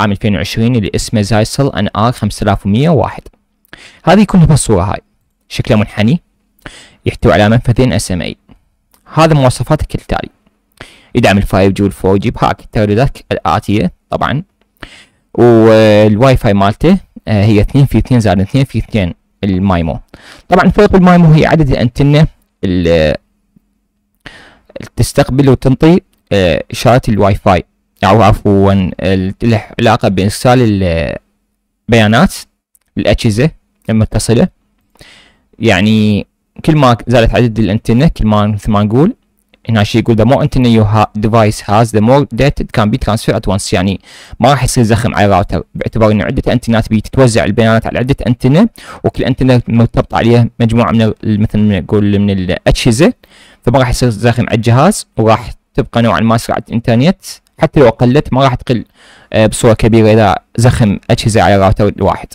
عام 2020 اللي اسمه زايسل ان ار 5101 هذه كلها بالصورة هاي شكله منحني يحتوي على منفذين اس ام اي هذا مواصفاته كالتالي يدعم ال 5 جي وال 4 جي بهاك الترددات الآتية طبعا والواي فاي مالته آه، هي 2 في 2 زائد 2 في 2 المايمو طبعا فوق المايمو هي عدد الأنتنة اللي تستقبل وتنطي آه، اشارات الواي فاي أو عفوا له علاقة بإرسال البيانات الأجهزة المتصلة يعني كل ما زادت عدد الأنتنة كل ما مثل ما نقول هنا شي يقول the more antenna your ha device has the more data can be transferred at once يعني ما راح يصير زخم على الراوتر باعتبار انه عده انتنات بتتوزع تتوزع البيانات على عده انتنه وكل انتنه مرتبطه عليها مجموعه من مثل ما نقول من الاجهزه فما راح يصير زخم على الجهاز وراح تبقى نوعا ما سرعه الانترنت حتى لو قلت ما راح تقل آه، بصورة كبيرة إذا زخم أجهزة على راوتر واحد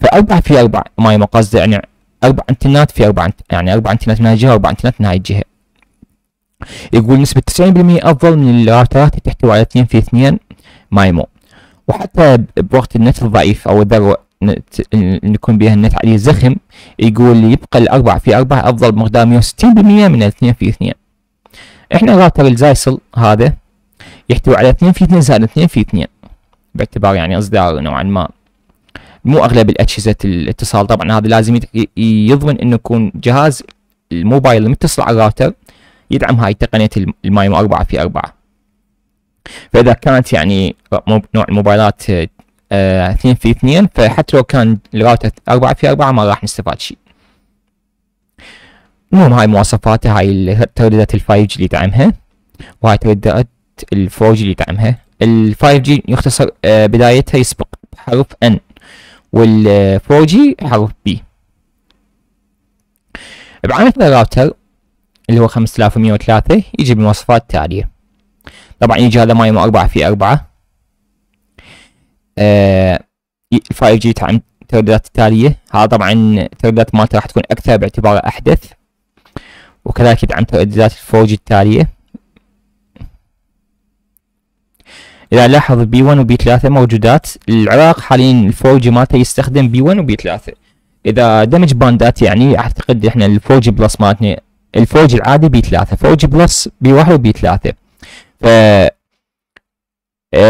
فأربعة في أربعة ما هي قصدي يعني أربع أنتنات في أربع يعني أربع أنتنات من هاي الجهة وأربع أنتنات من هاي الجهة يقول نسبة 90% أفضل من الراوترات اللي تحتوي على 2 في 2 مايمو وحتى بوقت النت الضعيف أو الذروة اللي يكون بها النت عليه زخم يقول يبقى الأربعة في أربعة أفضل بمقدار 160% من الاثنين في اثنين احنا راوتر الزايسل هذا يحتوي على 2 في 2 زائد 2 في 2 باعتبار يعني اصدار نوعا ما مو اغلب الاجهزه الاتصال طبعا هذا لازم يضمن انه يكون جهاز الموبايل المتصل على الراوتر يدعم هاي تقنيه المايمو 4 في 4 فاذا كانت يعني نوع الموبايلات 2 آه، في 2 فحتى لو كان الراوتر 4 في 4 ما راح نستفاد شيء المهم هاي مواصفاته هاي ترددات ال 5 اللي يدعمها وهاي ترددات ال 4G اللي يدعمها ال 5G يختصر آه، بدايتها يسبق بحرف N وال 4G آه، حرف B بعامة الراوتر اللي هو 5103 يجي بالمواصفات التالية طبعا يجي هذا مايمو 4 في 4 ال آه، 5 5G تعم الترددات التالية هذا طبعا الترددات مالته راح تكون أكثر باعتباره أحدث وكذلك يدعم ترددات 4G التالية إذا لاحظ بي 1 وبي 3 موجودات العراق حاليا الفوجي مالته يستخدم بي 1 وبي 3 إذا دمج باندات يعني أعتقد إحنا الفوجي بلس مالتنا الفوجي العادي بي 3 فوجي بلس بي 1 وبي 3 ف آه،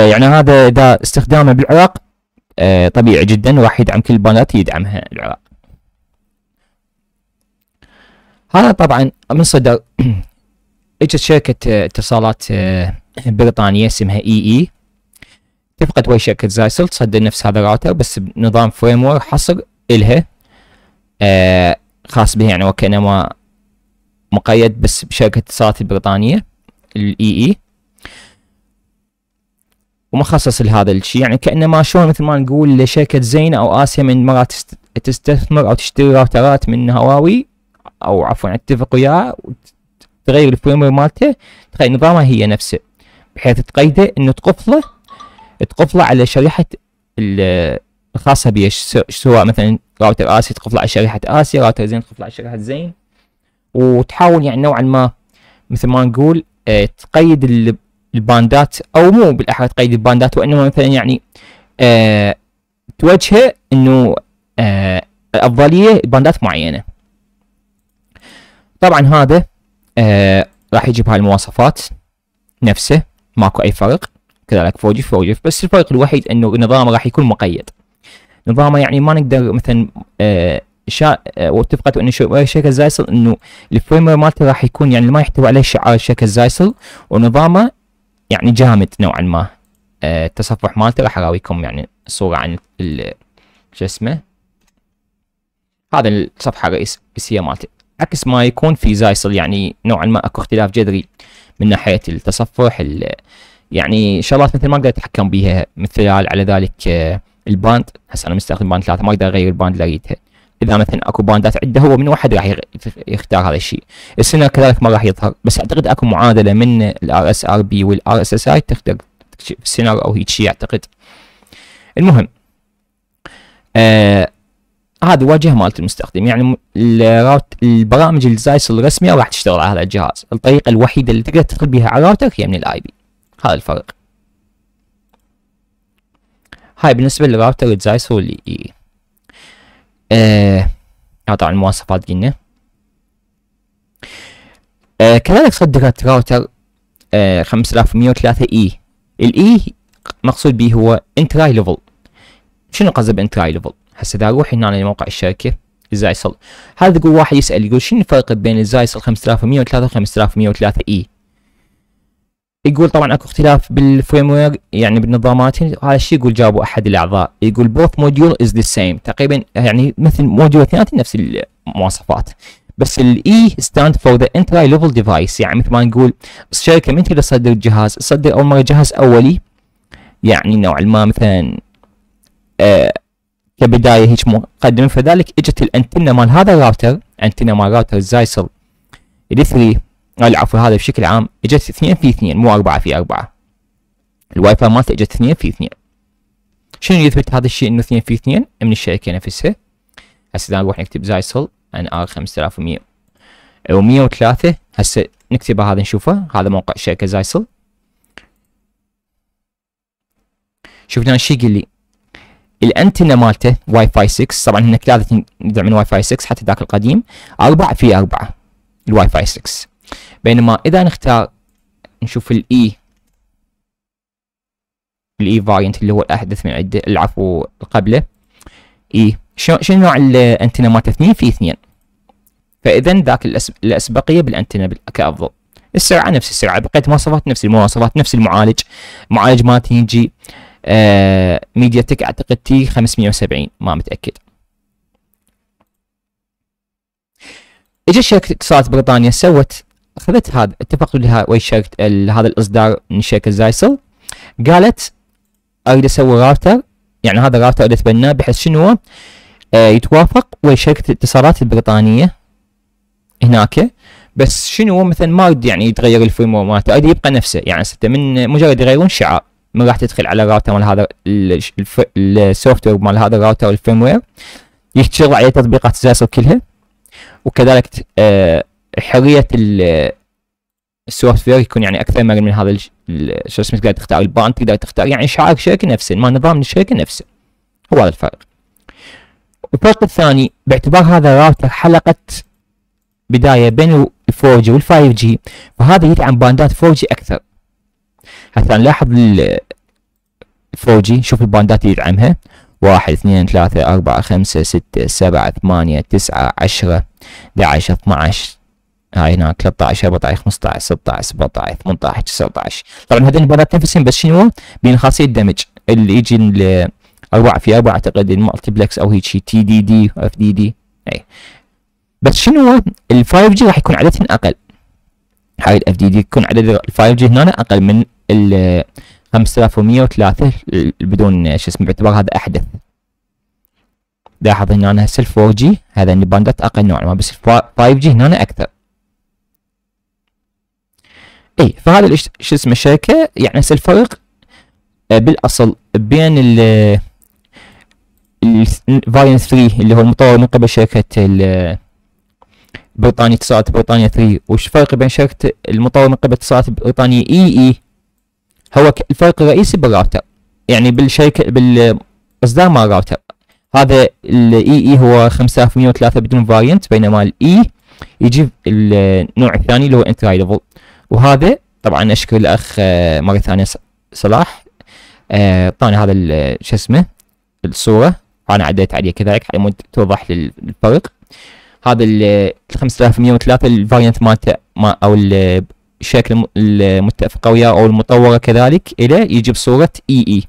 يعني هذا إذا استخدامه بالعراق آه، طبيعي جدا راح يدعم كل الباندات يدعمها العراق هذا طبعا من صدر اجت شركة آه، اتصالات بريطانيا اسمها اي e اي e. تفقد ويا شركة زايسل تصدر نفس هذا الراوتر بس بنظام فريم حصر إلها آه خاص به يعني وكأنما مقيد بس بشركة اتصالات البريطانية الاي اي e ومخصص لهذا الشيء يعني كأنما شلون مثل ما نقول لشركة زين أو آسيا من مرات تستثمر أو تشتري راوترات من هواوي أو عفوا اتفق وياها وتغير الفريم مالته تخيل نظامها هي نفسه بحيث تقيده انه تقفله تقفله على شريحة الخاصة بيه سواء مثلا راوتر اسي تقفله على شريحة اسي راوتر زين تقفله على شريحة زين وتحاول يعني نوعا ما مثل ما نقول آه، تقيد الباندات او مو بالاحرى تقيد الباندات وانما مثلا يعني آه، توجهه انه آه، الافضلية باندات معينه طبعا هذا راح يجيب هاي المواصفات نفسه ماكو أي فرق كذلك 4G 4G بس الفرق الوحيد أنه نظامه راح يكون مقيد نظامه يعني ما نقدر مثلا آه شا... آه، واتفقت انه شركه آه، زايسل انه الفريم مالته راح يكون يعني ما يحتوي عليه شعار شركه زايسل ونظامه يعني جامد نوعا ما آه التصفح مالته راح اراويكم يعني صوره عن ال... شو اسمه هذا الصفحه الرئيسيه مالته عكس ما يكون في زايسل يعني نوعا ما اكو اختلاف جذري من ناحيه التصفح يعني شغلات مثل ما اقدر اتحكم بيها مثال على ذلك آه، الباند هسه انا مستخدم باند ثلاثه ما اقدر اغير الباند اللي اريدها اذا مثلا اكو باندات عده هو من واحد راح يختار هذا الشيء السنه كذلك ما راح يظهر بس اعتقد اكو معادله من الار اس ار بي والار اس اس اي تقدر تكشف السنه او هيك شيء اعتقد المهم آه هذه واجهه مالت المستخدم يعني الراوت البرامج الزايس الرسميه راح تشتغل على هذا الجهاز الطريقه الوحيده اللي تقدر تدخل بها على راوتر هي من الاي بي هذا الفرق هاي بالنسبه للراوتر الزايس هو اللي e. اي آه،, آه طبعا المواصفات قلنا آه كذلك صدرت راوتر آه 5103 اي الاي مقصود به هو انتراي ليفل شنو قصد بانتراي ليفل هسه اذا اروح هنا لموقع الشركه الزايسل هذا يقول واحد يسال يقول شنو الفرق بين الزايسل 5103 و 5103 اي يقول طبعا اكو اختلاف بالفريم وير يعني بالنظامات هذا الشيء يقول جابوا احد الاعضاء يقول بوث موديول از ذا سيم تقريبا يعني مثل موديول اثنيناتهم نفس المواصفات بس الاي ستاند فور ذا انتراي ليفل ديفايس يعني مثل ما نقول الشركه من تقدر تصدر الجهاز تصدر اول مره جهاز اولي يعني نوعا ما مثلا آه، كبدايه هيك مقدمه فذلك اجت الانتنه مال هذا الراوتر انتنه مال راوتر زايسل 3 العفو هذا بشكل عام اجت 2 في 2 مو 4 في 4 الواي فاي مالته اجت 2 في 2 شنو يثبت هذا الشيء انه 2 في 2 من الشركه نفسها هسه اذا نروح نكتب زايسل ان ار 5100 و103 هسه نكتبه هذا نشوفه هذا موقع شركه زايسل شفنا شو يقول لي الانتنا مالته واي فاي 6 طبعا هنا ثلاثه يدعمون واي فاي 6 حتى ذاك القديم اربع في اربعه الواي فاي 6 بينما اذا نختار نشوف الاي الاي فارينت اللي هو الاحدث من عده العفو قبله اي e، شنو شنو نوع الانتنا مالته اثنين في اثنين فاذا ذاك الاسبقيه بالانتنا كافضل السرعه نفس السرعه بقيت مواصفات نفس المواصفات نفس المعالج المعالج مالته يجي آه، ميديا تك اعتقد تي 570 ما متاكد اجت شركه اتصالات بريطانيا سوت اخذت هذا اتفقت ويا شركه هذا الاصدار من شركه زايسل قالت اريد اسوي راوتر يعني هذا الراوتر اريد اتبناه بحيث شنو آه يتوافق ويا شركه الاتصالات البريطانيه هناك بس شنو مثلا ما اريد يعني يتغير الفريم ورك مالته اريد يبقى نفسه يعني من مجرد يغيرون شعار من راح تدخل على الراوتر مال هذا السوفت وير مال هذا الراوتر الفيرم وير يشتغل عليه تطبيقات زاسر كلها وكذلك آه، حريه السوفت وير يكون يعني اكثر مرن من هذا شو اسمه تقدر تختار الباند تقدر تختار يعني شعار الشركه نفسه ما نظام الشركه نفسه هو هذا الفرق الفرق الثاني باعتبار هذا راوتر حلقه بدايه بين الفور جي والفايف جي فهذا يدعم باندات فور جي اكثر حتى نلاحظ الفوجي شوف الباندات اللي يدعمها واحد اثنين ثلاثة أربعة خمسة ستة سبعة ثمانية تسعة عشرة دعشر اثناعش هاي هناك 13 14 15 16 17 18 19 طبعا هذول الباندات نفسهم بس شنو بين خاصية الدمج اللي يجي أربعة في أربعة أعتقد المالتيبلكس أو هيك شيء تي دي دي اف دي دي أي بس شنو ال 5 جي راح يكون عادة أقل هاي الاف دي دي تكون عدد 5 جي هنا اقل من ال 5103 بدون شو اسمه باعتبار هذا احدث لاحظ هنا هسه ال 4 جي هذا الباندات باندات اقل نوعا ما بس ال 5 جي هنا اكثر اي فهذا شو اسمه الشركه يعني هسه الفرق آه، بالاصل بين ال فاين 3 اللي هو المطور من قبل شركه بريطانيا اتصالات بريطانيا 3 وش الفرق بين شركة المطور من قبل اتصالات بريطانيا اي اي هو الفرق الرئيسي بالراوتر يعني بالشركة بالاصدار مال الراوتر هذا الاي اي هو 5103 بدون فارينت بينما الاي يجيب النوع الثاني اللي هو ليفل وهذا طبعا اشكر الاخ آه، مره ثانيه صلاح اعطاني آه، هذا شو اسمه الصوره انا عديت عليه كذلك على مود توضح للفرق هذا ال 5103 الفاريانت مالته ما او الشكل المتفقه وياه او المطوره كذلك الى يجي بصوره اي e اي e.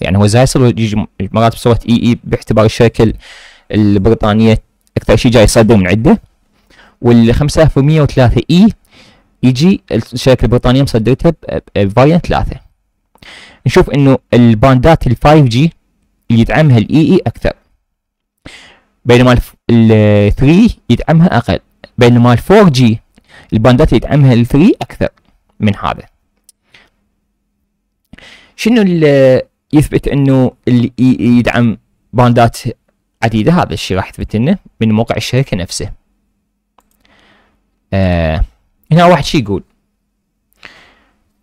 يعني هو زايسل يجي مرات بصوره اي e اي باعتبار الشركه البريطانيه اكثر شيء جاي يصدر من عده وال 5103 اي يجي الشركه البريطانيه مصدرتها بفاريانت 3 نشوف انه الباندات ال 5 جي اللي يدعمها الاي اي اكثر بينما ال 3 يدعمها اقل بينما ال 4 جي الباندات اللي يدعمها ال 3 اكثر من هذا شنو اللي يثبت انه اللي يدعم باندات عديده هذا الشيء راح يثبت لنا من موقع الشركه نفسه آه هنا واحد شي يقول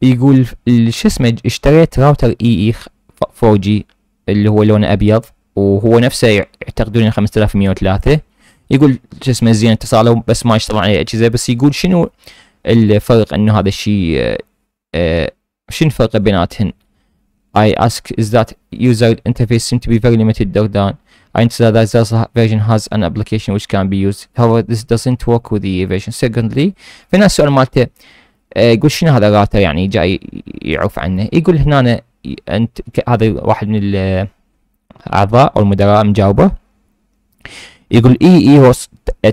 يقول شو اسمه اشتريت راوتر اي اي 4 جي اللي هو لونه ابيض وهو نفسه يعتقدون انه 5103 يقول شو اسمه زين اتصاله بس ما يشتغل عليه اجهزه بس يقول شنو الفرق انه هذا الشيء آه،, أه شنو الفرق بيناتهن؟ I ask is that user interface seem to be very limited though down. I understand that Zaza version has an application which can be used. However, this doesn't work with the version. Secondly, ناس سؤال مالته آه، يقول شنو هذا الراوتر يعني جاي يعرف عنه؟ يقول هنا انت هذا واحد من الاعضاء او المدراء مجاوبه يقول اي اي هو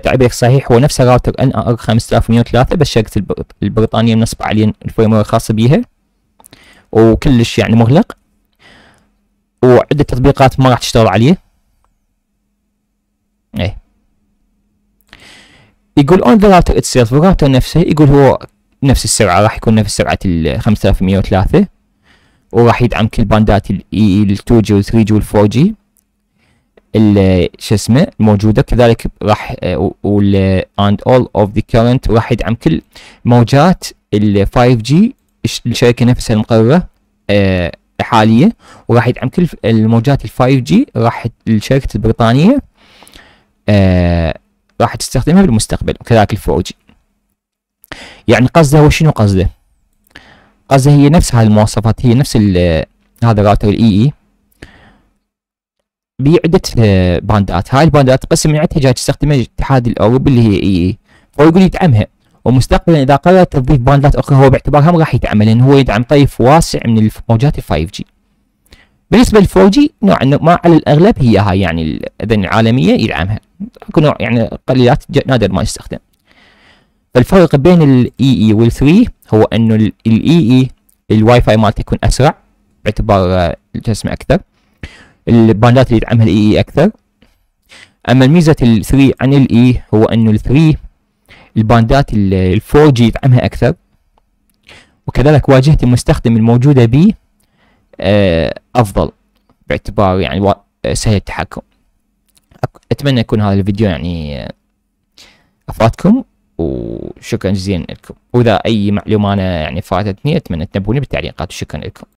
تعبير صحيح هو نفس راوتر ان ار 5103 بس شركه البريطانيه منصب عليه الفريم الخاصه بيها وكلش يعني مغلق وعده تطبيقات ما راح تشتغل عليه ايه يقول اون ذا راوتر اتسيلف الراوتر نفسه يقول هو نفس السرعه راح يكون نفس سرعه ال 5103 وراح يدعم كل باندات ال2 جي وال3 جي وال4 جي شو اسمه الموجوده كذلك راح وال اند اول اوف ذا كرنت راح يدعم كل موجات ال 5 جي الشركه نفسها المقرره آه، حاليا وراح يدعم كل الموجات ال 5 جي راح الشركه البريطانيه آه، راح تستخدمها بالمستقبل وكذلك ال 4 جي يعني قصده هو شنو قصده قصدي هي نفس هاي المواصفات هي نفس هذا الراوتر الاي e e. اي بعدة باندات هاي الباندات قسم من عدها جاي تستخدمها الاتحاد الاوروبي اللي هي اي e اي فهو يقول يدعمها ومستقبلا اذا قرر تضيف باندات اخرى هو باعتبارها راح يدعمها لان هو يدعم طيف واسع من الموجات ال 5 جي بالنسبه لل 4 جي نوعا ما على الاغلب هي هاي يعني الاذن العالميه يدعمها اكو نوع يعني قليلات نادر ما يستخدم الفرق بين الاي EE وال 3 هو انه الاي EE الواي فاي مالته يكون اسرع باعتبار الجسم آه، اكثر الباندات اللي يدعمها الاي اي e e اكثر اما ميزه ال 3 عن الاي e هو انه ال 3 الباندات ال 4 جي يدعمها اكثر وكذلك واجهه المستخدم الموجوده به آه، افضل باعتبار يعني آه، سهل التحكم اتمنى يكون هذا الفيديو يعني افادكم وشكرا جزيلا لكم واذا اي معلومه انا يعني فاتتني اتمنى تنبهوني بالتعليقات وشكرا لكم